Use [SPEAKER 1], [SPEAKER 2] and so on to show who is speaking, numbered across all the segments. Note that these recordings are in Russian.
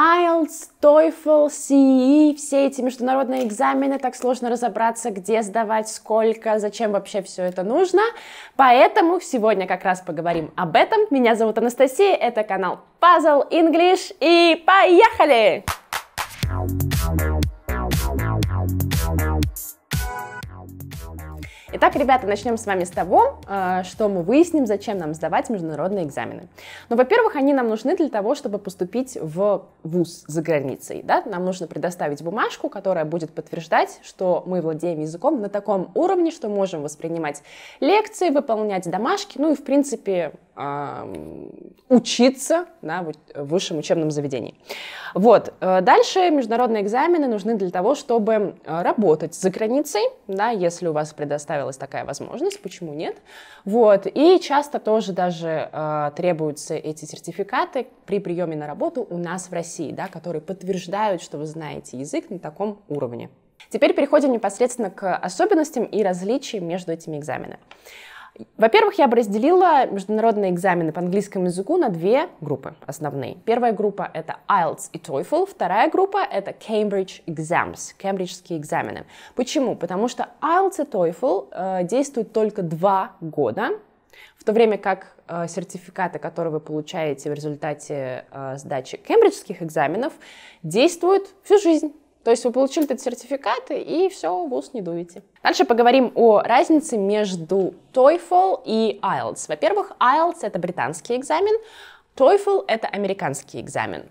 [SPEAKER 1] IELTS, TOEFL, CE, все эти международные экзамены, так сложно разобраться, где сдавать, сколько, зачем вообще все это нужно. Поэтому сегодня как раз поговорим об этом. Меня зовут Анастасия, это канал Puzzle English и поехали! Поехали! Итак, ребята, начнем с вами с того, а, что мы выясним, зачем нам сдавать международные экзамены. Ну, во-первых, они нам нужны для того, чтобы поступить в вуз за границей. Да? Нам нужно предоставить бумажку, которая будет подтверждать, что мы владеем языком на таком уровне, что можем воспринимать лекции, выполнять домашки, ну и, в принципе, учиться да, в высшем учебном заведении. Вот. Э, дальше международные экзамены нужны для того, чтобы э, работать за границей, да, если у вас предоставилась такая возможность, почему нет. Вот. И часто тоже даже э, требуются эти сертификаты при приеме на работу у нас в России, да, которые подтверждают, что вы знаете язык на таком уровне. Теперь переходим непосредственно к особенностям и различиям между этими экзаменами. Во-первых, я бы разделила международные экзамены по английскому языку на две группы основные. Первая группа — это IELTS и TOEFL, вторая группа — это Cambridge Exams, кембриджские экзамены. Почему? Потому что IELTS и TOEFL э, действуют только два года, в то время как э, сертификаты, которые вы получаете в результате э, сдачи кембриджских экзаменов, действуют всю жизнь. То есть вы получили этот сертификат и все, вуз не дуете. Дальше поговорим о разнице между TOEFL и IELTS. Во-первых, IELTS — это британский экзамен, TOEFL — это американский экзамен.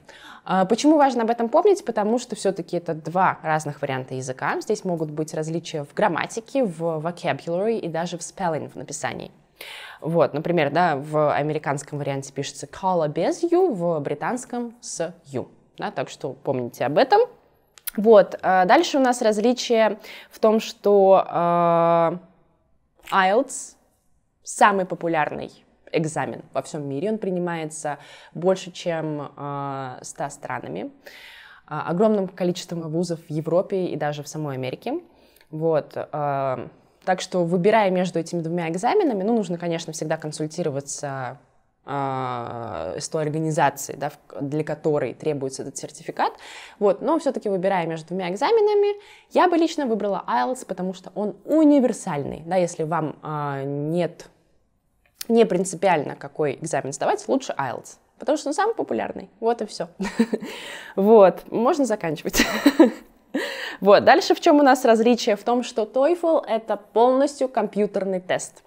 [SPEAKER 1] А, почему важно об этом помнить? Потому что все-таки это два разных варианта языка. Здесь могут быть различия в грамматике, в vocabulary и даже в spelling, в написании. Вот, например, да, в американском варианте пишется кола без ю, в британском с ю. Да, так что помните об этом. Вот, а дальше у нас различие в том, что э, IELTS самый популярный экзамен во всем мире, он принимается больше, чем э, а, 100 странами, э, огромным количеством вузов в Европе и даже в самой Америке. Вот, э, так что выбирая между этими двумя экзаменами, ну, нужно, конечно, всегда консультироваться а, с той организацией, да, для которой требуется этот сертификат. Вот, но все-таки выбирая между двумя экзаменами, я бы лично выбрала IELTS, потому что он универсальный. Да, если вам а, нет, не принципиально, какой экзамен сдавать, лучше IELTS. Потому что он самый популярный. Вот и все. Вот, можно заканчивать. Вот, дальше в чем у нас различие? В том, что TOEFL — это полностью компьютерный тест.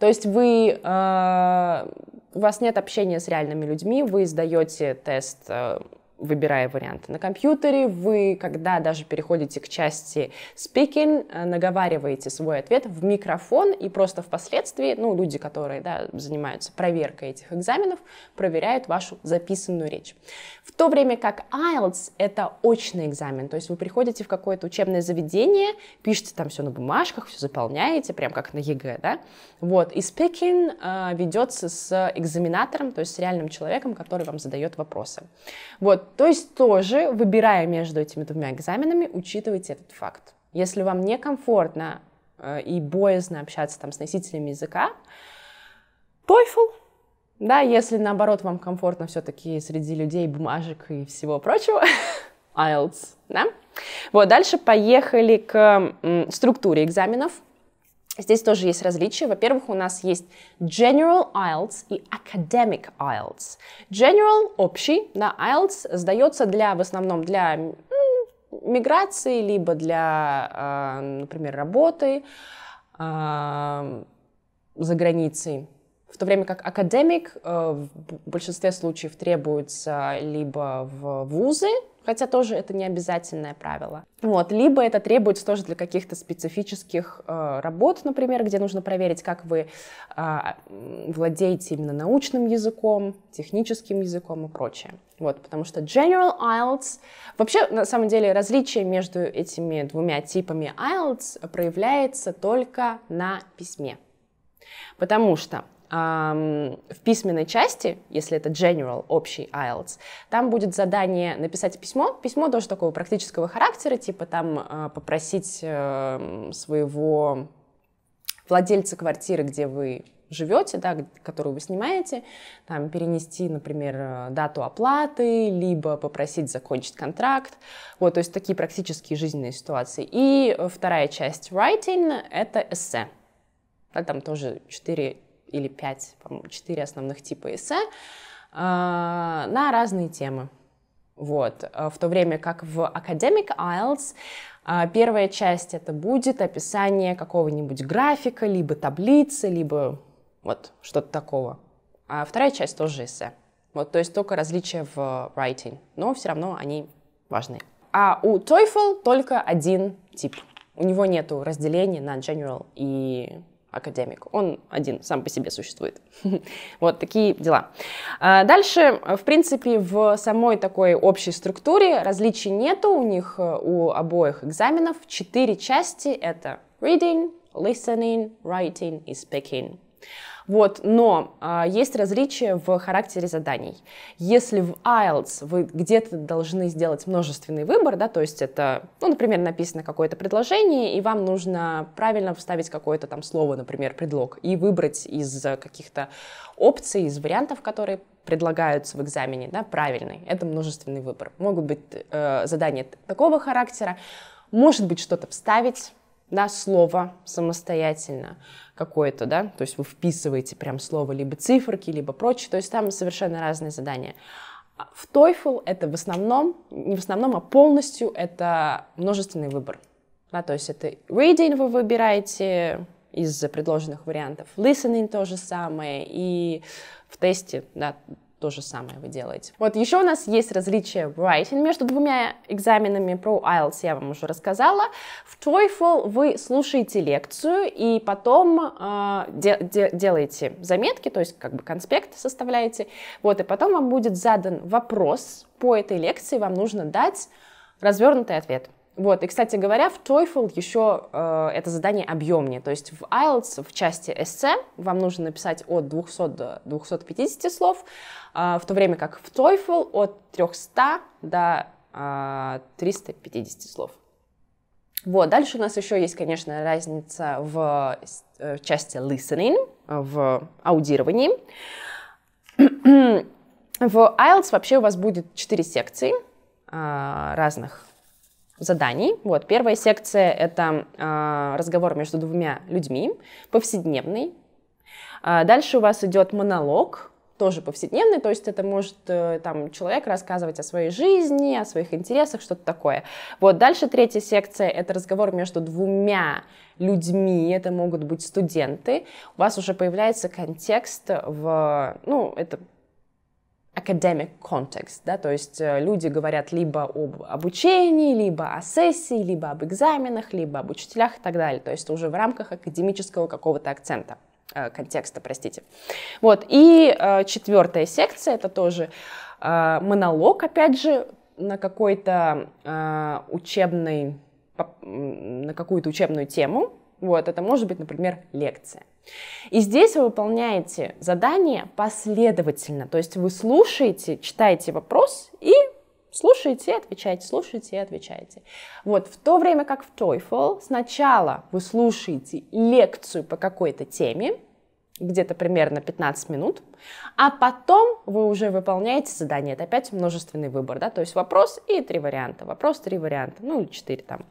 [SPEAKER 1] То есть вы а, у вас нет общения с реальными людьми, вы сдаете тест э, выбирая варианты на компьютере, вы, когда даже переходите к части speaking, э, наговариваете свой ответ в микрофон, и просто впоследствии, ну, люди, которые да, занимаются проверкой этих экзаменов, проверяют вашу записанную речь. В то время как IELTS — это очный экзамен, то есть вы приходите в какое-то учебное заведение, пишете там все на бумажках, все заполняете, прям как на ЕГЭ, да? Вот, и speaking э, ведется с экзаменатором, то есть с реальным человеком, который вам задает вопросы. Вот, то есть тоже, выбирая между этими двумя экзаменами, учитывайте этот факт. Если вам некомфортно э, и боязно общаться там с носителями языка, TOEFL — да, если наоборот вам комфортно все-таки среди людей, бумажек и всего прочего, IELTS, да? Вот, дальше поехали к структуре экзаменов. Здесь тоже есть различия. Во-первых, у нас есть General IELTS и Academic IELTS. General – общий, да, IELTS сдается для, в основном для миграции, либо для, а, например, работы а, за границей то время как академик э, в большинстве случаев требуется либо в вузы, хотя тоже это не обязательное правило. Вот, либо это требуется тоже для каких-то специфических э, работ, например, где нужно проверить, как вы а, владеете именно научным языком, техническим языком и прочее. Вот, потому что General IELTS... Вообще, на самом деле, различие между этими двумя типами IELTS проявляется только на письме. Потому что в письменной части, если это general, общий IELTS, там будет задание написать письмо. Письмо тоже такого практического характера, типа там а, попросить эм, своего владельца квартиры, где вы живете, да, которую вы снимаете, там, перенести, например, э, дату оплаты, либо попросить закончить контракт. Вот, то есть такие практические жизненные ситуации. И э, вторая часть writing — это эссе. Да, там тоже четыре или пять, по-моему, 4 основных типа эссе а, на разные темы. Вот. А, в то время как в Academic IELTS а, первая часть это будет описание какого-нибудь графика, либо таблицы, либо вот что-то такого. А вторая часть тоже эссе. Вот, то есть только различия в writing, но все равно они важны. А у TOEFL только один тип. У него нет разделения на general и академик. Он один, сам по себе существует. вот такие дела. А, дальше, э, в принципе, в самой такой общей структуре различий нету. У них, э, у обоих экзаменов, четыре части. Это reading, listening, writing и speaking. Вот, но а, есть различия в характере заданий. Если в IELTS вы где-то должны сделать множественный выбор, да, то есть это, ну, например, написано какое-то предложение, и вам нужно правильно вставить какое-то там слово, например, предлог, и выбрать из каких-то опций, из вариантов, которые предлагаются в экзамене, да, правильный. Это множественный выбор. Могут быть э, задания такого характера, может быть что-то вставить, да, слово самостоятельно какое-то, да, то есть вы вписываете прям слово либо циферки, либо прочее, то есть там совершенно разные задания. А в TOEFL это в основном, не в основном, а полностью это множественный выбор. Да, то есть это reading вы выбираете из предложенных вариантов, listening то же самое, и в тесте, да, то же самое вы делаете. Вот еще у нас есть различие writing между двумя экзаменами. Про IELTS я вам уже рассказала. В TOEFL вы слушаете лекцию и потом э, де де делаете заметки, то есть как бы конспект составляете. Вот, и потом вам будет задан вопрос по этой лекции, вам нужно дать развернутый ответ. Вот, и, кстати говоря, в TOEFL еще э, это задание объемнее, то есть в IELTS в части эссе вам нужно написать от 200 до 250 слов, а, в то время как в TOEFL от 300 до 350 а, слов. Вот, дальше у нас еще есть, конечно, разница в, э, части listening, в аудировании. В IELTS вообще у вас будет 4 секции а, разных заданий. Вот, первая секция — это разговор между двумя людьми, повседневный. Дальше у вас идет монолог, тоже повседневный, то есть это может э, там человек рассказывать о своей жизни, о своих интересах, что-то такое. Вот дальше третья секция — это разговор между двумя людьми, это могут быть студенты. У вас уже появляется контекст в, ну, это academic context, да, то есть э, люди говорят либо об обучении, либо о сессии, либо об экзаменах, либо об учителях и так далее, то есть уже в рамках академического какого-то акцента. Э, контекста, простите. Вот, и э, четвертая секция, это тоже э, монолог, опять же, на какой-то э, учебный, на какую-то учебную тему, вот, это может быть, например, лекция. И здесь вы выполняете задание последовательно, то есть вы слушаете, читаете вопрос и Слушайте, отвечайте, слушайте и отвечайте. Вот, в то время как в TOEFL сначала вы слушаете лекцию по какой-то теме, где-то примерно 15 минут, а потом вы уже выполняете задание. Это опять множественный выбор, да, то есть вопрос и три варианта, вопрос, три варианта, ну или четыре там.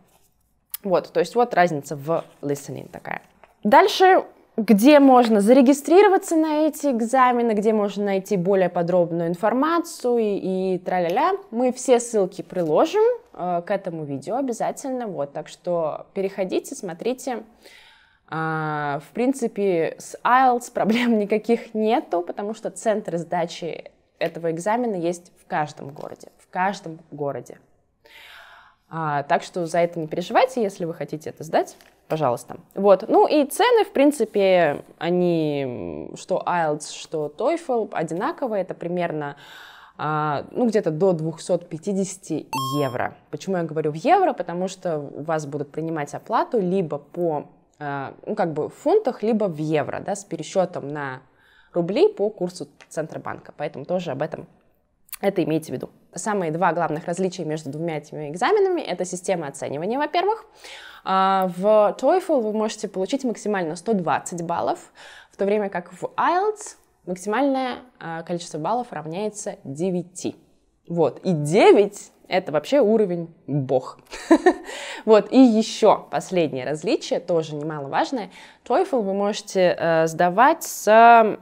[SPEAKER 1] Вот, то есть вот разница в listening такая. Дальше где можно зарегистрироваться на эти экзамены, где можно найти более подробную информацию и, и тра-ля-ля. Мы все ссылки приложим э, к этому видео обязательно, вот, так что переходите, смотрите. Э, в принципе, с IELTS проблем никаких нету, потому что центр сдачи этого экзамена есть в каждом городе, в каждом городе. А, так что за это не переживайте, если вы хотите это сдать, пожалуйста. Вот. Ну и цены, в принципе, они что IELTS, что TOEFL одинаковые, это примерно а, ну, где-то до 250 евро. Почему я говорю в евро? Потому что у вас будут принимать оплату либо по, а, ну, как бы в фунтах, либо в евро, да, с пересчетом на рубли по курсу Центробанка. Поэтому тоже об этом это имейте в виду. Самые два главных различия между двумя этими экзаменами – это система оценивания, во-первых. А, в TOEFL вы можете получить максимально 120 баллов, в то время как в IELTS максимальное а, количество баллов равняется 9. Вот, и 9 – это вообще уровень бог. Вот, и еще последнее различие, тоже немаловажное. TOEFL вы можете э, сдавать с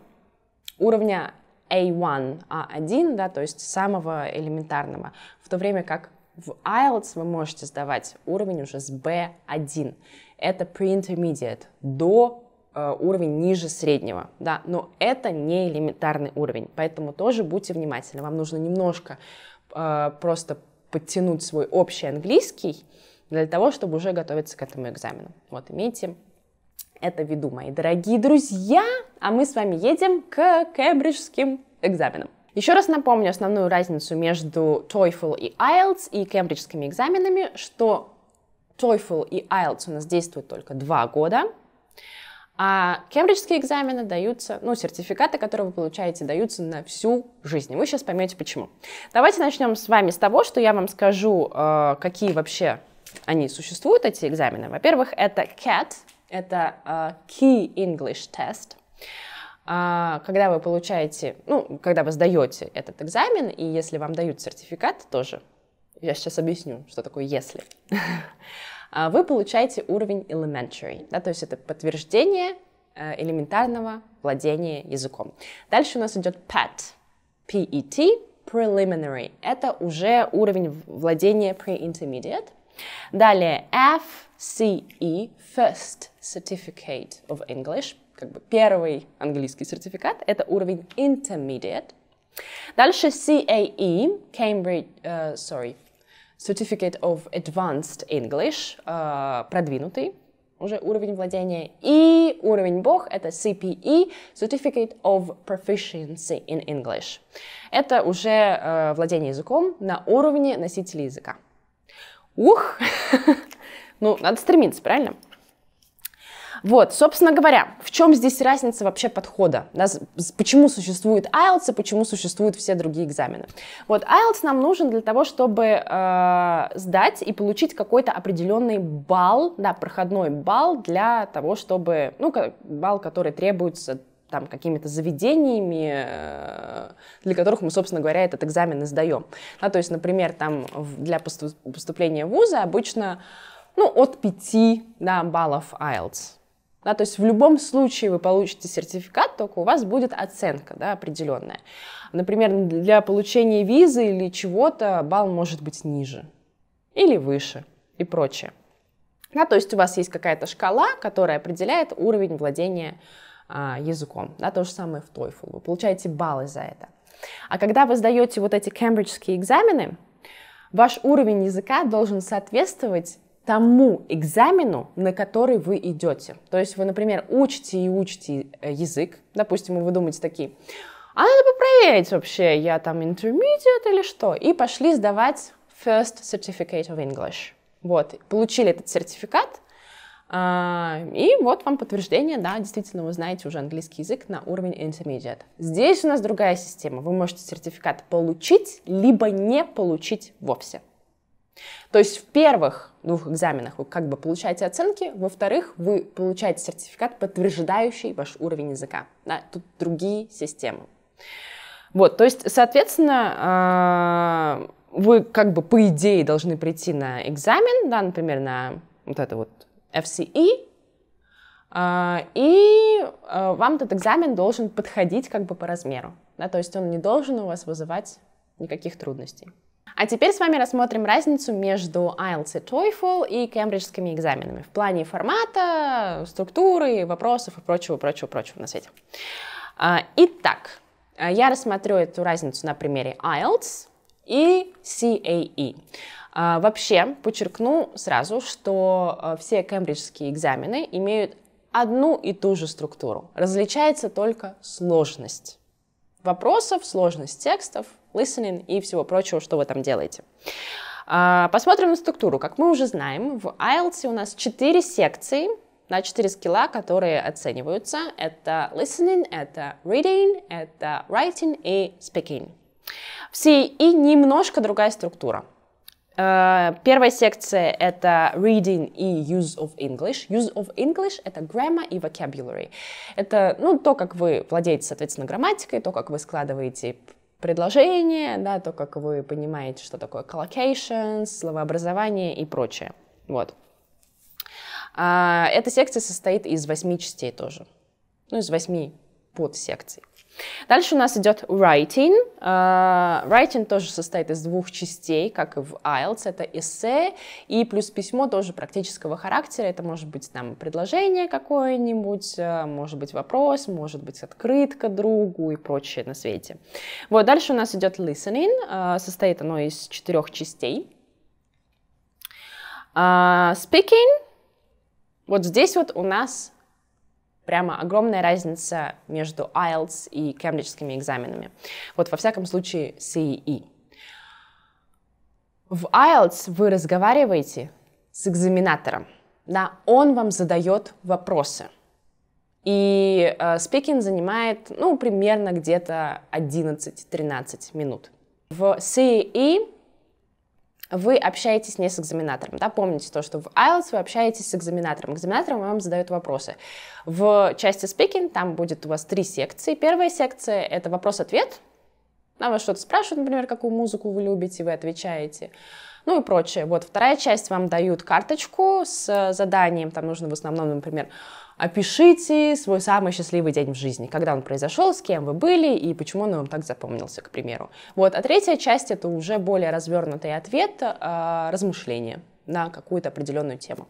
[SPEAKER 1] уровня A1, A1, а да, то есть самого элементарного, в то время как в IELTS вы можете сдавать уровень уже с B1. Это pre-intermediate, до э, уровень ниже среднего, да, но это не элементарный уровень, поэтому тоже будьте внимательны, вам нужно немножко э, просто подтянуть свой общий английский для того, чтобы уже готовиться к этому экзамену. Вот, имейте это веду, мои дорогие друзья, а мы с вами едем к кембриджским экзаменам. Еще раз напомню основную разницу между TOEFL и IELTS и кембриджскими экзаменами, что TOEFL и IELTS у нас действуют только два года, а кембриджские экзамены даются, ну, сертификаты, которые вы получаете, даются на всю жизнь. И вы сейчас поймете, почему. Давайте начнем с вами с того, что я вам скажу, э, какие вообще они существуют, эти экзамены. Во-первых, это CAT, это а, Key English Test. А, когда вы получаете, ну, когда вы сдаете этот экзамен, и если вам дают сертификат тоже, я сейчас объясню, что такое «если», а, вы получаете уровень elementary, да, то есть это подтверждение э, элементарного владения языком. Дальше у нас идет PET, P-E-T, preliminary, это уже уровень владения pre-intermediate, Далее FCE, First Certificate of English, как бы первый английский сертификат, это уровень Intermediate. Дальше CAE, Cambridge, uh, sorry, Certificate of Advanced English, uh, продвинутый уже уровень владения. И уровень бог — это CPE, Certificate of Proficiency in English. Это уже э, владение языком на уровне носителя языка ух, ну, надо стремиться, правильно? Вот, собственно говоря, в чем здесь разница вообще подхода? Да, почему существует IELTS и почему существуют все другие экзамены? Вот IELTS нам нужен для того, чтобы э, сдать и получить какой-то определенный балл, да, проходной балл для того, чтобы, ну, балл, который требуется там какими-то заведениями, э, для которых мы, собственно говоря, этот экзамен и сдаем. Да, то есть, например, там для поступления в вузы обычно ну, от 5 да, баллов IELTS. Да, то есть в любом случае вы получите сертификат, только у вас будет оценка да, определенная. Например, для получения визы или чего-то балл может быть ниже или выше и прочее. Да, то есть у вас есть какая-то шкала, которая определяет уровень владения а, языком. Да, то же самое в TOEFL. Вы получаете баллы за это. А когда вы сдаете вот эти кембриджские экзамены, ваш уровень языка должен соответствовать тому экзамену, на который вы идете. То есть вы, например, учите и учите э, язык, допустим, вы думаете такие, а надо бы проверить вообще, я там intermediate или что, и пошли сдавать first certificate of English. Вот, получили этот сертификат, а, и вот вам подтверждение, да, действительно, вы знаете уже английский язык на уровень intermediate. Здесь у нас другая система. Вы можете сертификат получить, либо не получить вовсе. То есть в первых двух экзаменах вы как бы получаете оценки, во-вторых, вы получаете сертификат, подтверждающий ваш уровень языка. Да, тут другие системы. Вот, то есть, соответственно, а, вы как бы по идее должны прийти на экзамен, да, например, на вот это вот FCE, а, и а, вам этот экзамен должен подходить как бы по размеру. Да, то есть он не должен у вас вызывать никаких трудностей. А теперь с вами рассмотрим разницу между IELTS и TOEFL и кембриджскими экзаменами в плане формата, структуры, вопросов и прочего, прочего, прочего на свете. А, итак, я рассмотрю эту разницу на примере IELTS и CAE. А, вообще, подчеркну сразу, что э, все кембриджские экзамены имеют одну и ту же структуру. Различается только сложность вопросов, сложность текстов, listening и всего прочего, что вы там делаете. А, посмотрим на структуру. Как мы уже знаем, в IELTS у нас 4 секции на 4 скилла, которые оцениваются. Это listening, это reading, это writing и speaking. Все и немножко другая структура. Э, первая секция — это reading и use of English. Use of English — это grammar и vocabulary. Это, ну, то, как вы владеете, соответственно, грамматикой, то, как вы складываете предложения, да, то, как вы понимаете, что такое collocations, словообразование и прочее. Вот. А, эта секция состоит из восьми частей тоже. Ну, из восьми подсекций. Дальше у нас идет writing. Э, writing тоже состоит из двух частей, как и в IELTS. Это эссе и плюс письмо тоже практического характера. Это может быть там предложение какое-нибудь, э, может быть вопрос, может быть открытка другу и прочее на свете. Вот, дальше у нас идет listening. Э, состоит оно из четырех частей. Speaking. Вот здесь вот у нас прямо огромная разница между IELTS и кембриджскими экзаменами. Вот во всяком случае CEE. E. В IELTS вы разговариваете с экзаменатором, да, он вам задает вопросы. И спикинг э, занимает, ну, примерно где-то 11-13 минут. В CEE e вы общаетесь не с экзаменатором. Да? Помните то, что в IELTS вы общаетесь с экзаменатором. Экзаменатор вам задает вопросы. В части speaking там будет у вас три секции. Первая секция — это вопрос-ответ. Там вас что-то спрашивают, например, какую музыку вы любите, вы отвечаете ну и прочее. Вот вторая часть вам дают карточку с заданием, там нужно в основном, например, Опишите свой самый счастливый день в жизни, когда он произошел, с кем вы были и почему он вам так запомнился, к примеру. Вот, а третья часть — это уже более развернутый ответ, э, размышления на какую-то определенную тему.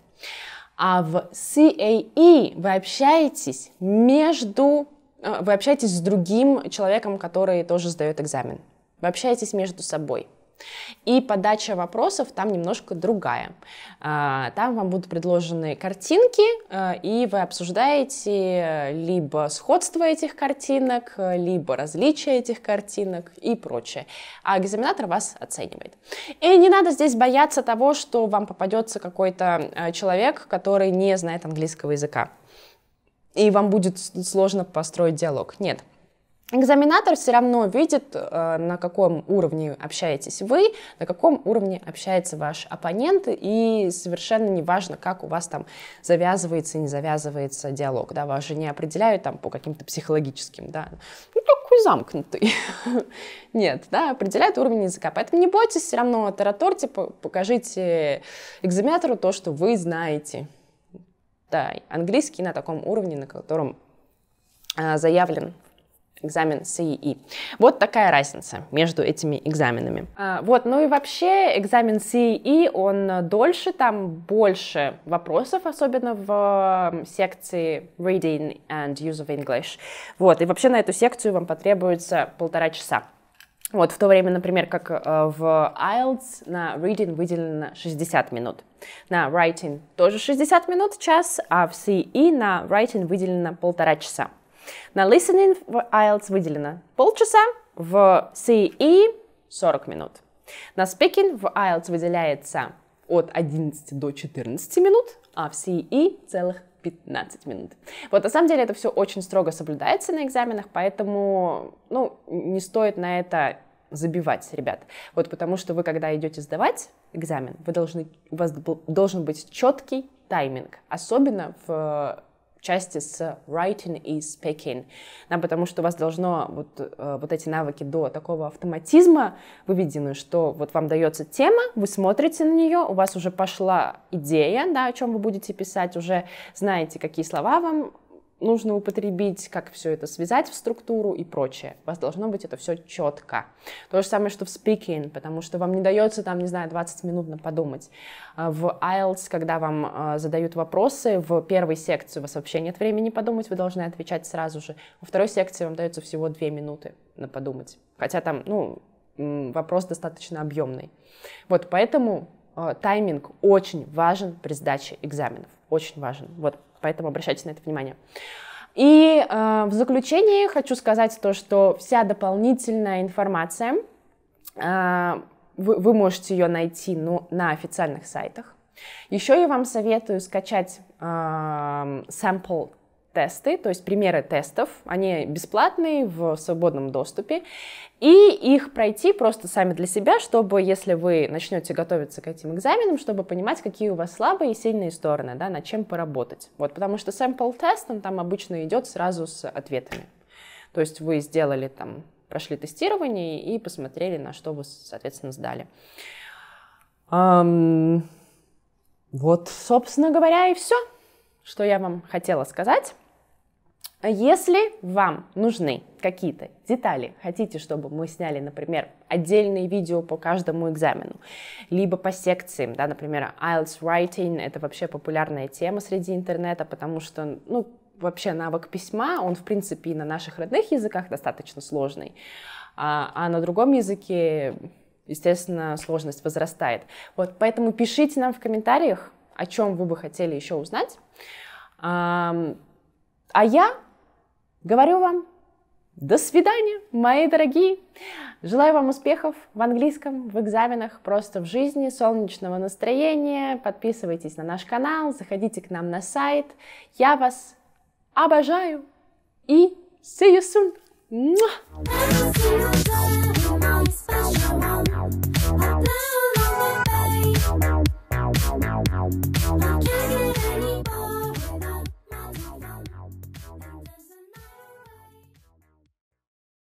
[SPEAKER 1] А в CAE вы общаетесь между... Э, вы общаетесь с другим человеком, который тоже сдает экзамен. Вы общаетесь между собой — и подача вопросов там немножко другая. А, там вам будут предложены картинки, э, и вы обсуждаете э, либо сходство этих картинок, э, либо различия этих картинок и прочее. А экзаменатор вас оценивает. И не надо здесь бояться того, что вам попадется какой-то человек, который не знает английского языка. И вам будет сложно построить диалог. Нет, Экзаменатор все равно видит, э, на каком уровне общаетесь вы, на каком уровне общается ваш оппонент, и совершенно не важно, как у вас там завязывается и не завязывается диалог, да, вас же не определяют там по каким-то психологическим, да, ну, такой замкнутый, нет, да, определяют уровень языка, поэтому не бойтесь, все равно тараторте, покажите экзаменатору то, что вы знаете, да, английский на таком уровне, на котором а, заявлен экзамен СИИ. Вот такая разница между этими экзаменами. А, вот, ну и вообще экзамен СИИ, он дольше, там больше вопросов, особенно в секции Reading and Use of English. Вот, и вообще на эту секцию вам потребуется полтора часа. Вот, в то время, например, как э, в IELTS на reading выделено 60 минут. На writing тоже 60 минут, час, а в CE на writing выделено полтора часа. На listening в IELTS выделено полчаса, в CE 40 минут. На speaking в IELTS выделяется от 11 до 14 минут, а в CE целых 15 минут. Вот, на самом деле, это все очень строго соблюдается на экзаменах, поэтому, ну, не стоит на это забивать, ребят. Вот потому что вы, когда идете сдавать экзамен, вы должны, у вас должен быть четкий тайминг, особенно в части с writing и speaking, да, потому что у вас должно вот, э, вот эти навыки до такого автоматизма выведены, что вот вам дается тема, вы смотрите на нее, у вас уже пошла идея, да, о чем вы будете писать, уже знаете, какие слова вам нужно употребить, как все это связать в структуру и прочее. У вас должно быть это все четко. То же самое, что в speaking, потому что вам не дается там, не знаю, 20 минут на подумать. А в IELTS, когда вам а, задают вопросы, в первой секции у вас вообще нет времени подумать, вы должны отвечать сразу же. Во второй секции вам дается всего 2 минуты на подумать. Хотя там, ну, вопрос достаточно объемный. Вот поэтому а, тайминг очень важен при сдаче экзаменов. Очень важен. Вот поэтому обращайте на это внимание. И э, в заключении хочу сказать то, что вся дополнительная информация, э, вы, вы можете ее найти ну, на официальных сайтах. Еще я вам советую скачать э, sample тесты, то есть примеры тестов. Они бесплатные, в свободном доступе. И их пройти просто сами для себя, чтобы, если вы начнете готовиться к этим экзаменам, чтобы понимать, какие у вас слабые и сильные стороны, да, над чем поработать. Вот, потому что sample тест, он там обычно идет сразу с ответами. То есть вы сделали там, прошли тестирование и посмотрели, на что вы, соответственно, сдали. Um, вот, собственно говоря, и все, что я вам хотела сказать. Если вам нужны какие-то детали, хотите, чтобы мы сняли, например, отдельные видео по каждому экзамену, либо по секциям, да, например, IELTS Writing, это вообще популярная тема среди интернета, потому что, ну, вообще навык письма, он, в принципе, и на наших родных языках достаточно сложный, а, а на другом языке, естественно, сложность возрастает. Вот, поэтому пишите нам в комментариях, о чем вы бы хотели еще узнать. А я Говорю вам, до свидания, мои дорогие! Желаю вам успехов в английском, в экзаменах, просто в жизни, солнечного настроения. Подписывайтесь на наш канал, заходите к нам на сайт. Я вас обожаю и see you soon!